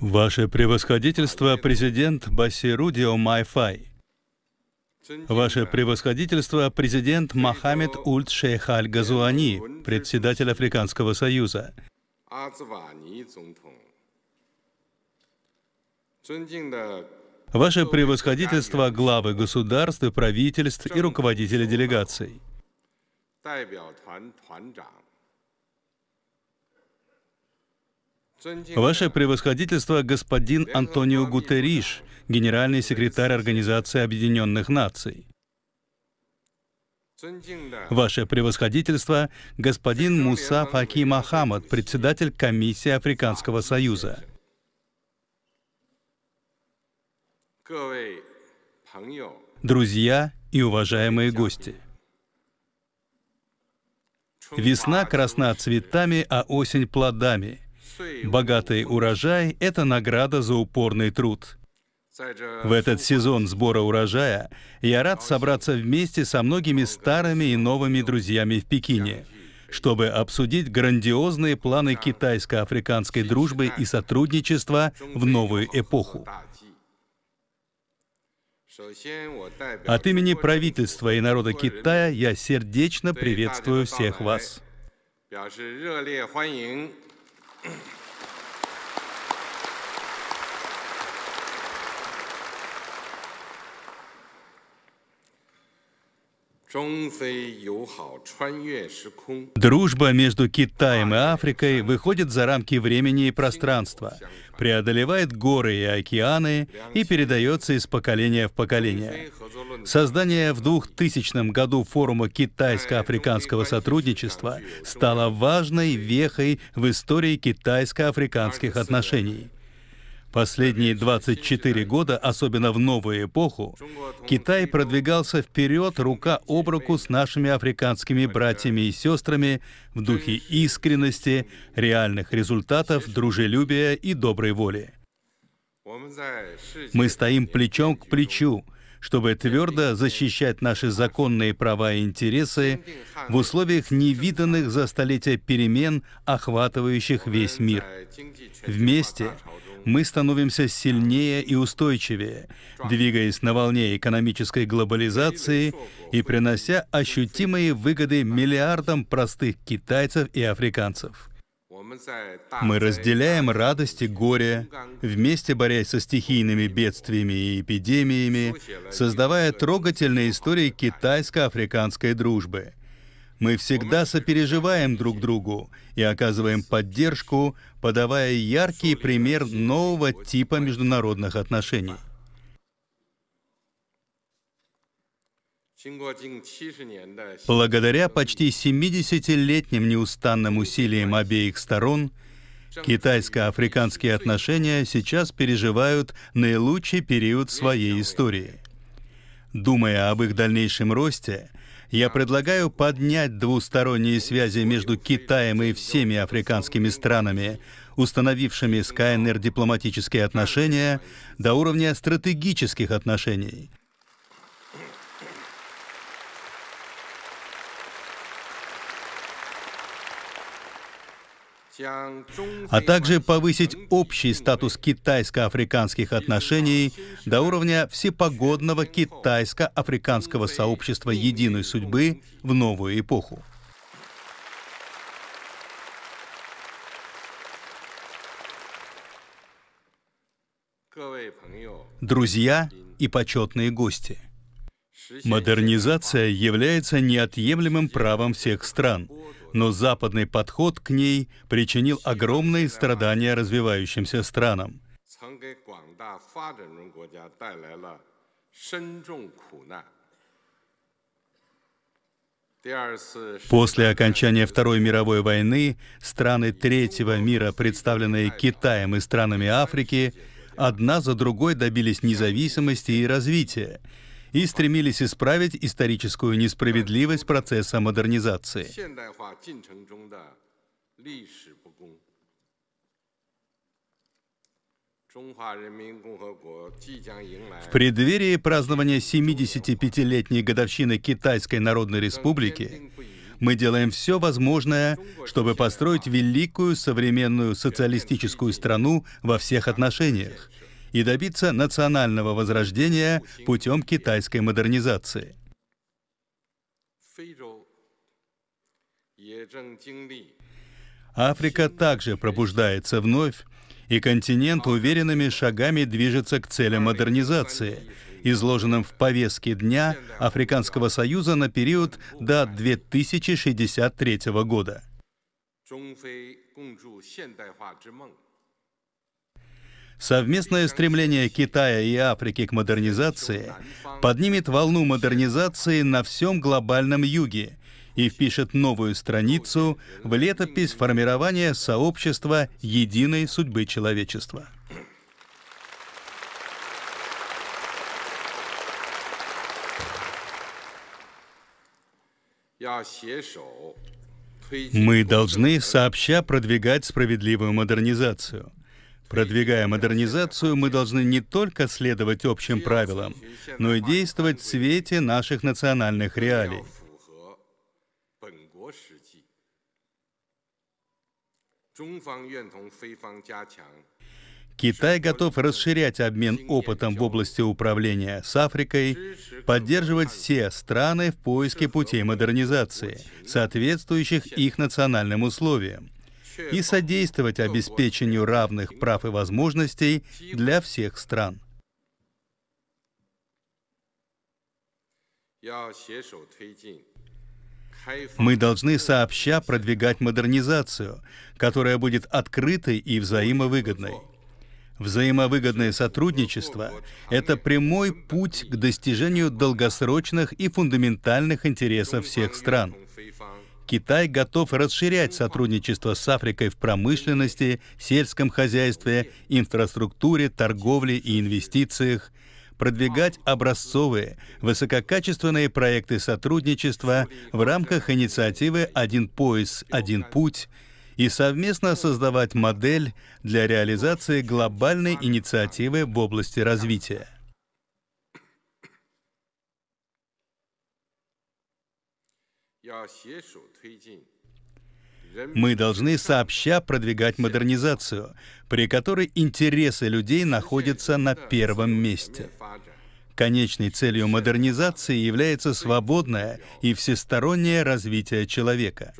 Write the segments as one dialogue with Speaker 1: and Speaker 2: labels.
Speaker 1: Ваше превосходительство, президент Басирудио Майфай. Ваше превосходительство, президент Мохаммед Ульт Шейх Газуани, председатель Африканского союза. Ваше превосходительство, главы государств и правительств и руководители делегаций. Ваше превосходительство, господин Антонио Гутериш, генеральный секретарь Организации Объединенных Наций. Ваше превосходительство, господин Муса Факи Махаммад, председатель Комиссии Африканского Союза. Друзья и уважаемые гости, весна красна цветами, а осень плодами — Богатый урожай — это награда за упорный труд. В этот сезон сбора урожая я рад собраться вместе со многими старыми и новыми друзьями в Пекине, чтобы обсудить грандиозные планы китайско-африканской дружбы и сотрудничества в новую эпоху. От имени правительства и народа Китая я сердечно приветствую всех вас.
Speaker 2: 表示热烈欢迎。
Speaker 1: Дружба между Китаем и Африкой выходит за рамки времени и пространства, преодолевает горы и океаны и передается из поколения в поколение. Создание в 2000 году форума китайско-африканского сотрудничества стало важной вехой в истории китайско-африканских отношений. Последние 24 года, особенно в новую эпоху, Китай продвигался вперед рука об руку с нашими африканскими братьями и сестрами в духе искренности, реальных результатов, дружелюбия и доброй воли. Мы стоим плечом к плечу, чтобы твердо защищать наши законные права и интересы в условиях невиданных за столетия перемен, охватывающих весь мир. Вместе мы становимся сильнее и устойчивее, двигаясь на волне экономической глобализации и принося ощутимые выгоды миллиардам простых китайцев и африканцев. Мы разделяем радость и горе, вместе борясь со стихийными бедствиями и эпидемиями, создавая трогательные истории китайско-африканской дружбы — мы всегда сопереживаем друг другу и оказываем поддержку, подавая яркий пример нового типа международных отношений. Благодаря почти 70-летним неустанным усилиям обеих сторон, китайско-африканские отношения сейчас переживают наилучший период своей истории. Думая об их дальнейшем росте, я предлагаю поднять двусторонние связи между Китаем и всеми африканскими странами, установившими с КНР дипломатические отношения до уровня стратегических отношений,
Speaker 2: а
Speaker 1: также повысить общий статус китайско-африканских отношений до уровня всепогодного китайско-африканского сообщества единой судьбы в новую эпоху. Друзья и почетные гости. Модернизация является неотъемлемым правом всех стран, но западный подход к ней причинил огромные страдания развивающимся странам. После окончания Второй мировой войны страны третьего мира, представленные Китаем и странами Африки, одна за другой добились независимости и развития, и стремились исправить историческую несправедливость процесса модернизации. В преддверии празднования 75-летней годовщины Китайской Народной Республики мы делаем все возможное, чтобы построить великую современную социалистическую страну во всех отношениях – и добиться национального возрождения путем китайской модернизации. Африка также пробуждается вновь, и континент уверенными шагами движется к целям модернизации, изложенным в повестке дня Африканского Союза на период до 2063 года. Совместное стремление Китая и Африки к модернизации поднимет волну модернизации на всем глобальном юге и впишет новую страницу в летопись формирования сообщества единой судьбы человечества. Мы должны сообща продвигать справедливую модернизацию. Продвигая модернизацию, мы должны не только следовать общим правилам, но и действовать в свете наших национальных реалий. Китай готов расширять обмен опытом в области управления с Африкой, поддерживать все страны в поиске путей модернизации, соответствующих их национальным условиям, и содействовать обеспечению равных прав и возможностей для всех стран. Мы должны сообща продвигать модернизацию, которая будет открытой и взаимовыгодной. Взаимовыгодное сотрудничество ⁇ это прямой путь к достижению долгосрочных и фундаментальных интересов всех стран. Китай готов расширять сотрудничество с Африкой в промышленности, сельском хозяйстве, инфраструктуре, торговле и инвестициях, продвигать образцовые, высококачественные проекты сотрудничества в рамках инициативы «Один пояс, один путь», и совместно создавать модель для реализации глобальной инициативы в области развития. Мы должны сообща продвигать модернизацию, при которой интересы людей находятся на первом месте. Конечной целью модернизации является свободное и всестороннее развитие человека.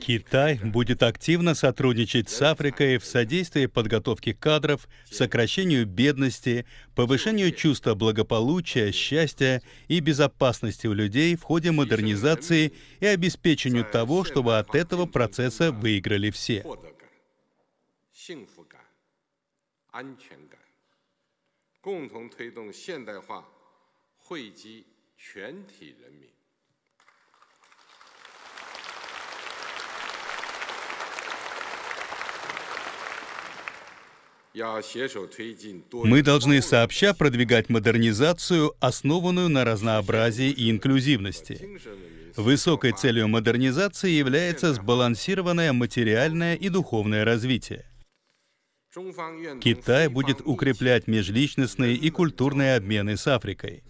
Speaker 1: Китай будет активно сотрудничать с Африкой в содействии подготовке кадров, сокращению бедности, повышению чувства благополучия, счастья и безопасности у людей в ходе модернизации и обеспечению того, чтобы от этого процесса выиграли все.
Speaker 2: 幸福感、安全共同推动现代化，惠及全体人民。Мы
Speaker 1: должны сообща продвигать модернизацию, основанную на разнообразии и инклюзивности. Высокой целью модернизации является сбалансированное материальное и духовное развитие. Китай будет укреплять межличностные и культурные обмены с Африкой,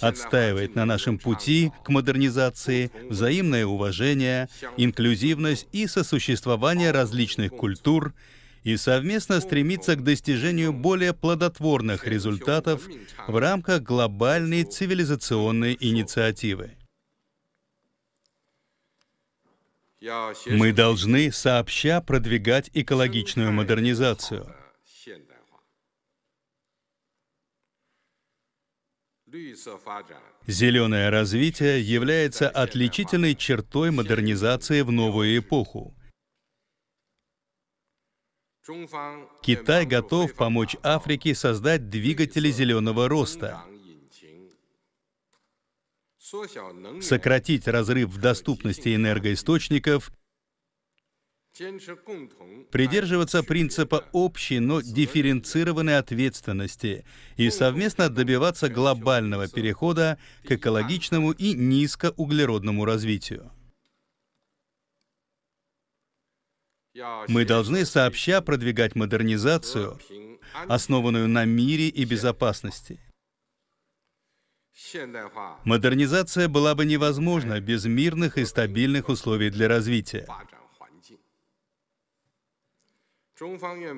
Speaker 1: отстаивает на нашем пути к модернизации взаимное уважение, инклюзивность и сосуществование различных культур и совместно стремится к достижению более плодотворных результатов в рамках глобальной цивилизационной инициативы. Мы должны сообща продвигать экологичную модернизацию. Зеленое развитие является отличительной чертой модернизации в новую эпоху. Китай готов помочь Африке создать двигатели зеленого роста — сократить разрыв в доступности энергоисточников, придерживаться принципа общей, но дифференцированной ответственности и совместно добиваться глобального перехода к экологичному и низкоуглеродному развитию. Мы должны сообща продвигать модернизацию, основанную на мире и безопасности. Модернизация была бы невозможна без мирных и стабильных условий для развития.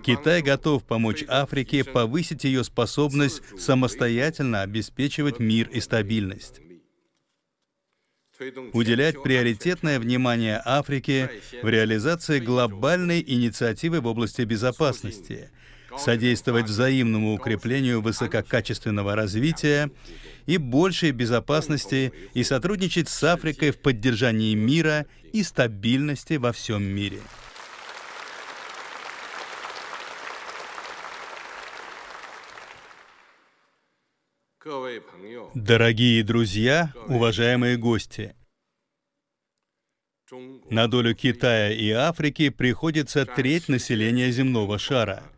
Speaker 1: Китай готов помочь Африке повысить ее способность самостоятельно обеспечивать мир и стабильность уделять приоритетное внимание Африке в реализации глобальной инициативы в области безопасности, содействовать взаимному укреплению высококачественного развития и большей безопасности и сотрудничать с Африкой в поддержании мира и стабильности во всем мире. Дорогие друзья, уважаемые гости, на долю Китая и Африки приходится треть населения земного шара –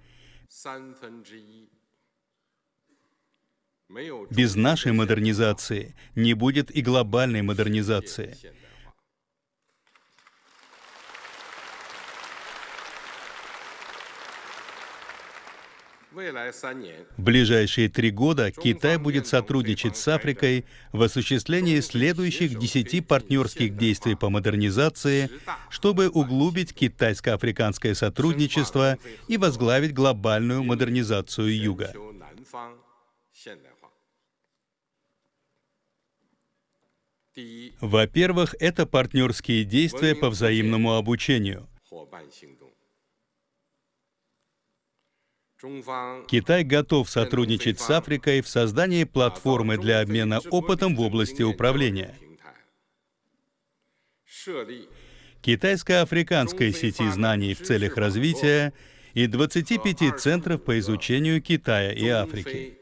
Speaker 1: без нашей модернизации не будет и глобальной модернизации.
Speaker 2: В
Speaker 1: ближайшие три года Китай будет сотрудничать с Африкой в осуществлении следующих десяти партнерских действий по модернизации, чтобы углубить китайско-африканское сотрудничество и возглавить глобальную модернизацию Юга. Во-первых, это партнерские действия по взаимному обучению. Китай готов сотрудничать с Африкой в создании платформы для обмена опытом в области управления. Китайско-африканской сети знаний в целях развития и 25 центров по изучению Китая и Африки.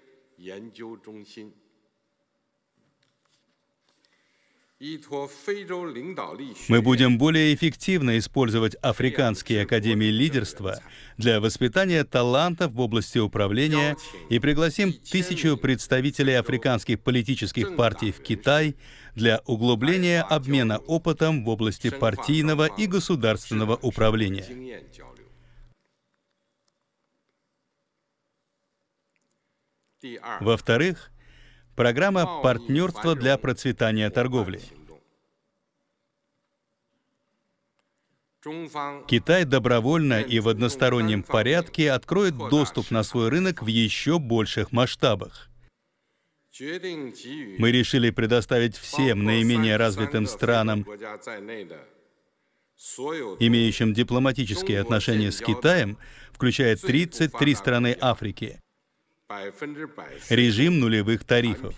Speaker 2: Мы
Speaker 1: будем более эффективно использовать африканские академии лидерства для воспитания талантов в области управления и пригласим тысячу представителей африканских политических партий в Китай для углубления обмена опытом в области партийного и государственного управления. Во-вторых, Программа «Партнерство для процветания торговли». Китай добровольно и в одностороннем порядке откроет доступ на свой рынок в еще больших масштабах. Мы решили предоставить всем наименее развитым странам,
Speaker 2: имеющим
Speaker 1: дипломатические отношения с Китаем, включая 33 страны Африки, режим нулевых тарифов.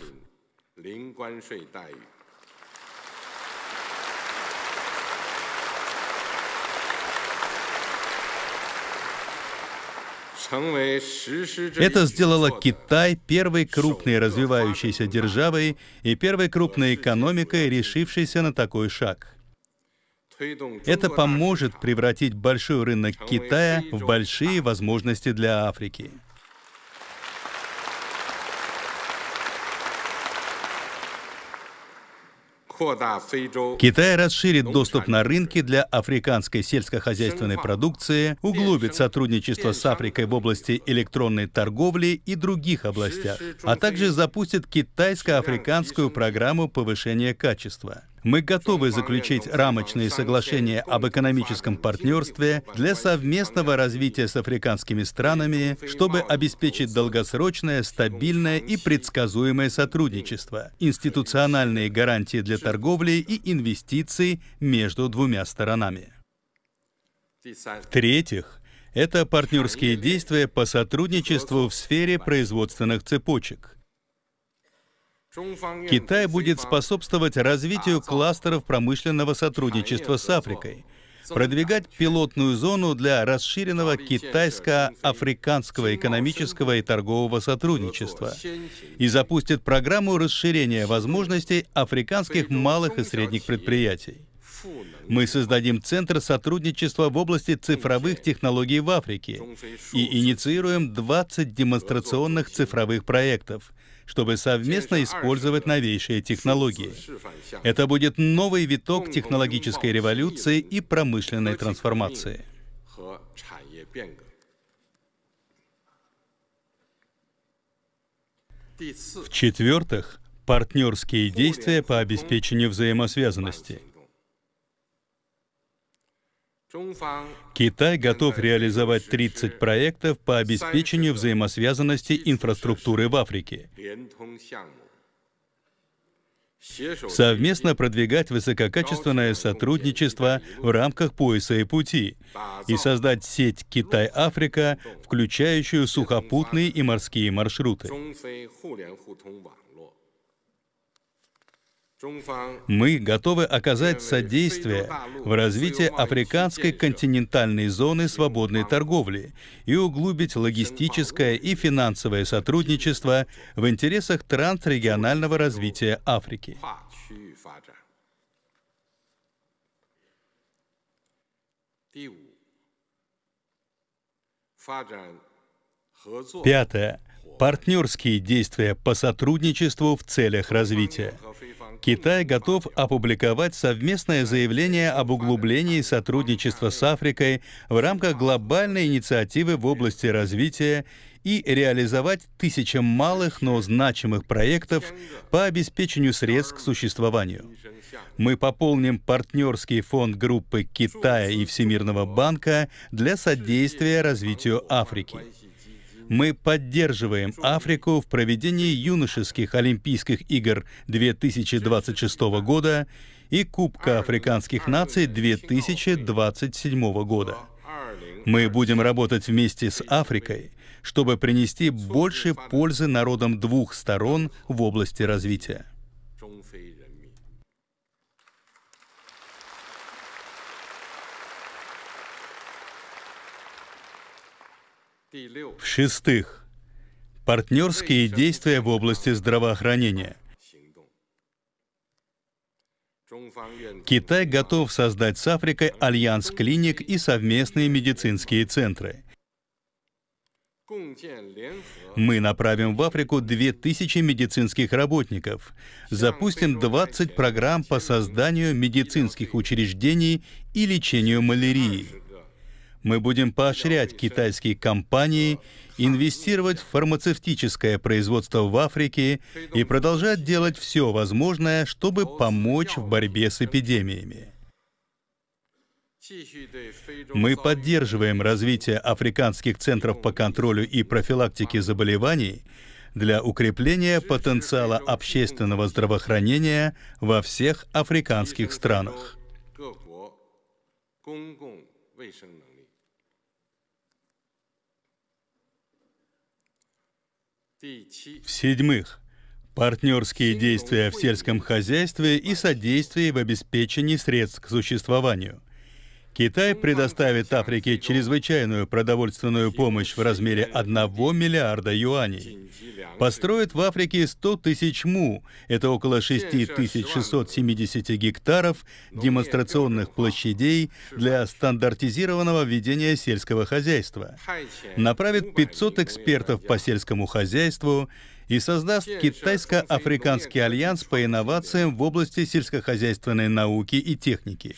Speaker 2: Это сделало
Speaker 1: Китай первой крупной развивающейся державой и первой крупной экономикой, решившейся на такой шаг. Это поможет превратить большой рынок Китая в большие возможности для Африки. Китай расширит доступ на рынки для африканской сельскохозяйственной продукции, углубит сотрудничество с Африкой в области электронной торговли и других областях, а также запустит китайско-африканскую программу повышения качества. Мы готовы заключить рамочные соглашения об экономическом партнерстве для совместного развития с африканскими странами, чтобы обеспечить долгосрочное, стабильное и предсказуемое сотрудничество, институциональные гарантии для торговли и инвестиций между двумя сторонами. В-третьих, это партнерские действия по сотрудничеству в сфере производственных цепочек – Китай будет способствовать развитию кластеров промышленного сотрудничества с Африкой, продвигать пилотную зону для расширенного китайско-африканского экономического и торгового сотрудничества и запустит программу расширения возможностей африканских малых и средних предприятий. Мы создадим Центр сотрудничества в области цифровых технологий в Африке и инициируем 20 демонстрационных цифровых проектов, чтобы совместно использовать новейшие технологии. Это будет новый виток технологической революции и промышленной трансформации. В-четвертых, партнерские действия по обеспечению взаимосвязанности – Китай готов реализовать 30 проектов по обеспечению взаимосвязанности инфраструктуры в Африке. Совместно продвигать высококачественное сотрудничество в рамках пояса и пути и создать сеть Китай-Африка, включающую сухопутные и морские маршруты. Мы готовы оказать содействие в развитии африканской континентальной зоны свободной торговли и углубить логистическое и финансовое сотрудничество в интересах трансрегионального развития Африки. Пятое. Партнерские действия по сотрудничеству в целях развития. Китай готов опубликовать совместное заявление об углублении сотрудничества с Африкой в рамках глобальной инициативы в области развития и реализовать тысячам малых, но значимых проектов по обеспечению средств к существованию. Мы пополним партнерский фонд группы Китая и Всемирного банка для содействия развитию Африки. Мы поддерживаем Африку в проведении юношеских Олимпийских игр 2026 года и Кубка африканских наций 2027 года. Мы будем работать вместе с Африкой, чтобы принести больше пользы народам двух сторон в области развития. В-шестых, партнерские действия в области здравоохранения. Китай готов создать с Африкой альянс клиник и совместные медицинские центры. Мы направим в Африку 2000 медицинских работников, запустим 20 программ по созданию медицинских учреждений и лечению малярии мы будем поощрять китайские компании инвестировать в фармацевтическое производство в Африке и продолжать делать все возможное, чтобы помочь в борьбе с эпидемиями. Мы поддерживаем развитие африканских центров по контролю и профилактике заболеваний для укрепления потенциала общественного здравоохранения во всех африканских странах.
Speaker 2: 公共卫生能力。
Speaker 1: В-седьмых, партнерские действия в сельском хозяйстве и содействие в обеспечении средств к существованию – Китай предоставит Африке чрезвычайную продовольственную помощь в размере 1 миллиарда юаней. Построит в Африке 100 тысяч му, это около 6670 гектаров демонстрационных площадей для стандартизированного ведения сельского хозяйства. Направит 500 экспертов по сельскому хозяйству, и создаст Китайско-Африканский альянс по инновациям в области сельскохозяйственной науки и техники.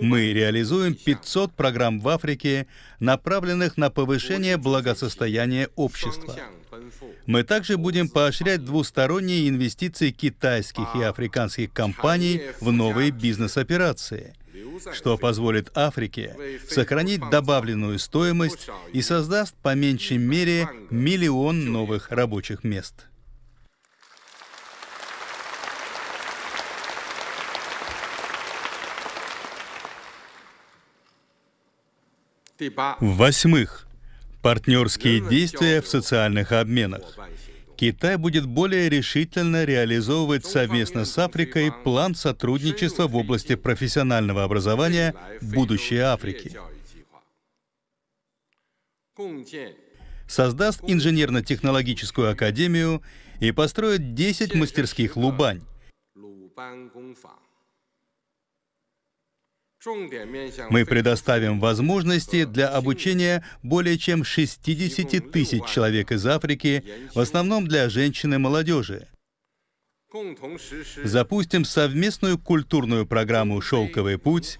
Speaker 1: Мы реализуем 500 программ в Африке, направленных на повышение благосостояния общества. Мы также будем поощрять двусторонние инвестиции китайских и африканских компаний в новые бизнес-операции – что позволит Африке сохранить добавленную стоимость и создаст по меньшей мере миллион новых рабочих мест. восьмых партнерские действия в социальных обменах. Китай будет более решительно реализовывать совместно с Африкой план сотрудничества в области профессионального образования будущей Африки» создаст инженерно-технологическую академию и построит 10 мастерских Лубань. Мы предоставим возможности для обучения более чем 60 тысяч человек из Африки, в основном для женщин и молодежи. Запустим совместную культурную программу «Шелковый путь»,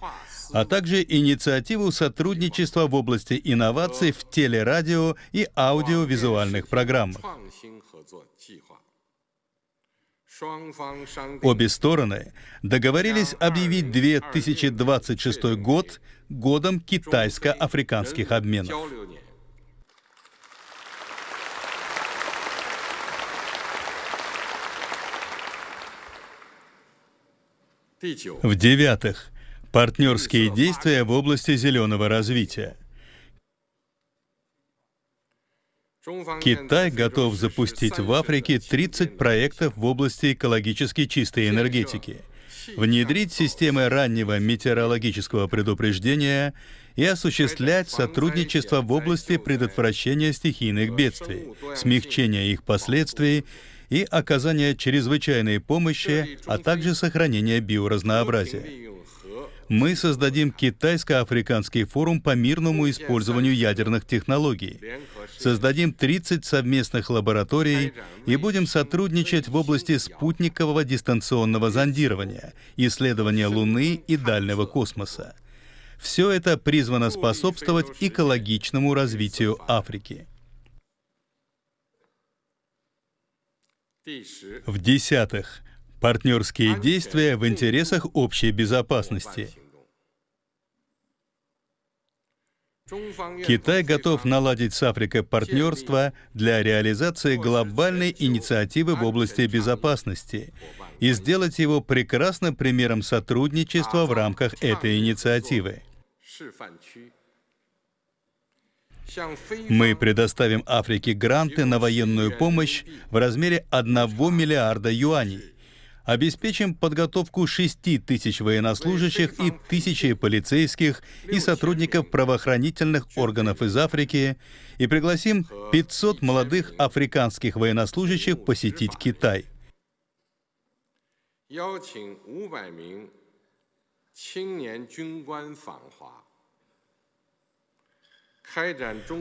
Speaker 1: а также инициативу сотрудничества в области инноваций в телерадио и аудиовизуальных программах. Обе стороны договорились объявить 2026 год годом китайско-африканских обменов.
Speaker 2: В-девятых,
Speaker 1: партнерские действия в области зеленого развития. Китай готов запустить в Африке 30 проектов в области экологически чистой энергетики, внедрить системы раннего метеорологического предупреждения и осуществлять сотрудничество в области предотвращения стихийных бедствий, смягчения их последствий и оказания чрезвычайной помощи, а также сохранения биоразнообразия мы создадим Китайско-Африканский форум по мирному использованию ядерных технологий, создадим 30 совместных лабораторий и будем сотрудничать в области спутникового дистанционного зондирования, исследования Луны и дальнего космоса. Все это призвано способствовать экологичному развитию Африки. В десятых, партнерские действия в интересах общей безопасности. Китай готов наладить с Африкой партнерство для реализации глобальной инициативы в области безопасности и сделать его прекрасным примером сотрудничества в рамках этой инициативы. Мы предоставим Африке гранты на военную помощь в размере 1 миллиарда юаней обеспечим подготовку 6 тысяч военнослужащих и тысячи полицейских и сотрудников правоохранительных органов из Африки и пригласим 500 молодых африканских военнослужащих посетить Китай.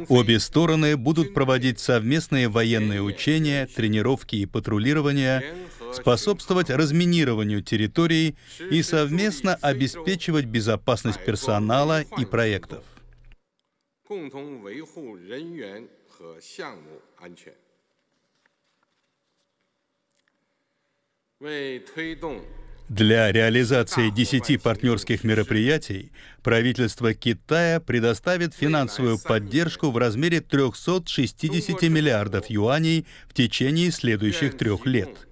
Speaker 1: Обе стороны будут проводить совместные военные учения, тренировки и патрулирования, способствовать разминированию территорий и совместно обеспечивать безопасность персонала и проектов. Для реализации 10 партнерских мероприятий правительство Китая предоставит финансовую поддержку в размере 360 миллиардов юаней в течение следующих трех лет.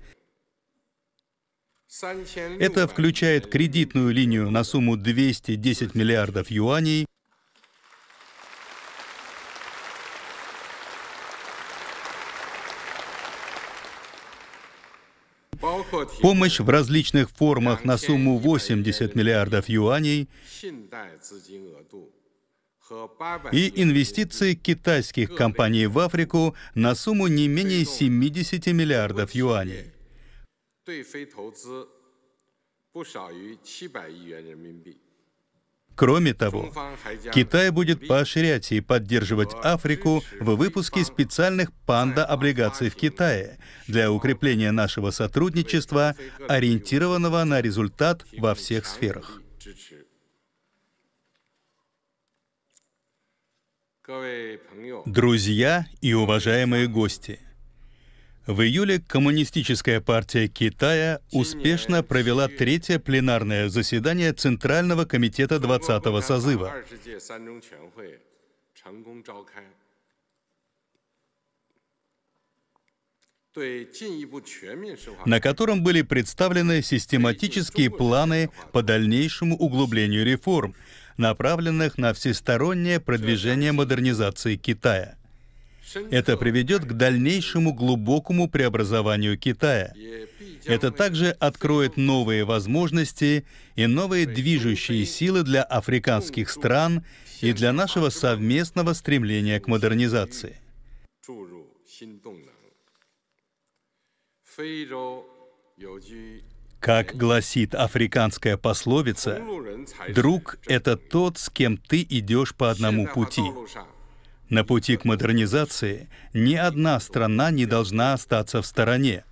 Speaker 1: Это включает кредитную линию на сумму 210 миллиардов юаней, помощь в различных формах на сумму 80 миллиардов юаней и инвестиции китайских компаний в Африку на сумму не менее 70 миллиардов юаней. Кроме того, Китай будет поощрять и поддерживать Африку в выпуске специальных панда-облигаций в Китае для укрепления нашего сотрудничества, ориентированного на результат во всех сферах. Друзья и уважаемые гости! В июле Коммунистическая партия Китая успешно провела третье пленарное заседание Центрального комитета 20-го созыва. на котором были представлены систематические планы по дальнейшему углублению реформ, направленных на всестороннее продвижение модернизации Китая. Это приведет к дальнейшему глубокому преобразованию Китая. Это также откроет новые возможности и новые движущие силы для африканских стран и для нашего совместного стремления к модернизации. Как гласит африканская пословица, друг ⁇ это тот, с кем ты идешь по одному пути. На пути к модернизации ни одна страна не должна остаться в стороне.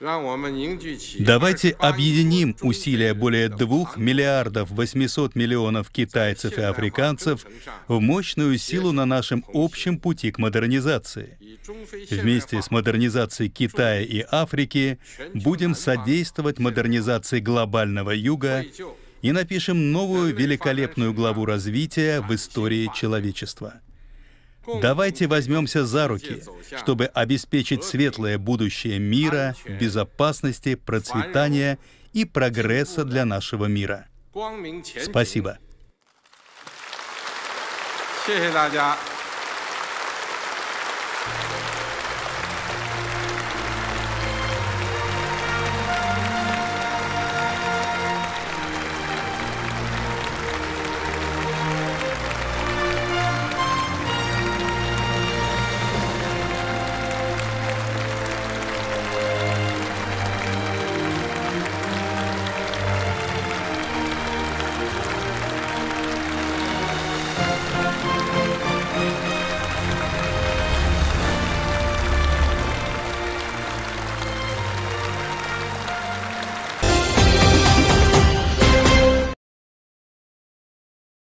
Speaker 2: Давайте
Speaker 1: объединим усилия более 2 миллиардов 800 миллионов китайцев и африканцев в мощную силу на нашем общем пути к модернизации. Вместе с модернизацией Китая и Африки будем содействовать модернизации глобального юга и напишем новую великолепную главу развития в истории человечества. Давайте возьмемся за руки, чтобы обеспечить светлое будущее мира, безопасности, процветания и прогресса для нашего мира.
Speaker 2: Спасибо. 谢谢大家。